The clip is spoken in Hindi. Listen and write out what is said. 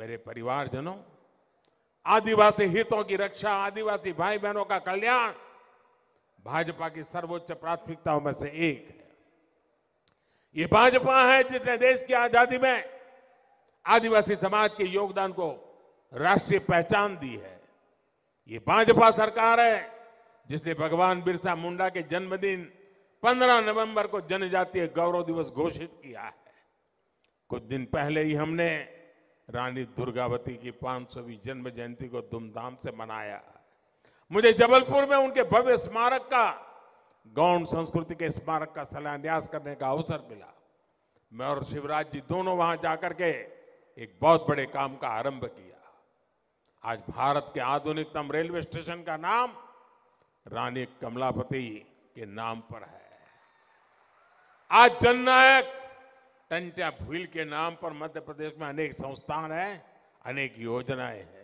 मेरे परिवारजनों आदिवासी हितों की रक्षा आदिवासी भाई बहनों का कल्याण भाजपा की सर्वोच्च प्राथमिकताओं में से एक है ये भाजपा है जिसने देश की आजादी में आदिवासी समाज के योगदान को राष्ट्रीय पहचान दी है ये भाजपा सरकार है जिसने भगवान बिरसा मुंडा के जन्मदिन 15 नवंबर को जनजातीय गौरव दिवस घोषित किया है कुछ दिन पहले ही हमने रानी दुर्गावती की पांच सौ जन्म जयंती को धूमधाम से मनाया मुझे जबलपुर में उनके भव्य स्मारक का गौण संस्कृति के स्मारक का शिलान्यास करने का अवसर मिला मैं और शिवराज जी दोनों वहां जाकर के एक बहुत बड़े काम का आरंभ किया आज भारत के आधुनिकतम रेलवे स्टेशन का नाम रानी कमलापति के नाम पर है आज जननायक टंटा भूल के नाम पर मध्य प्रदेश में अनेक संस्थान हैं अनेक योजनाएं हैं